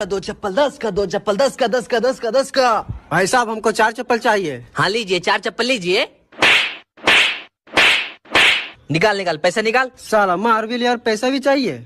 का दो चप्पल दस का दो चप्पल दस का दस का दस का दस का भाई साहब हमको चार चप्पल चाहिए हाँ लीजिए चार चप्पल लीजिए निकाल निकाल पैसा निकाल साला लिया और पैसा भी चाहिए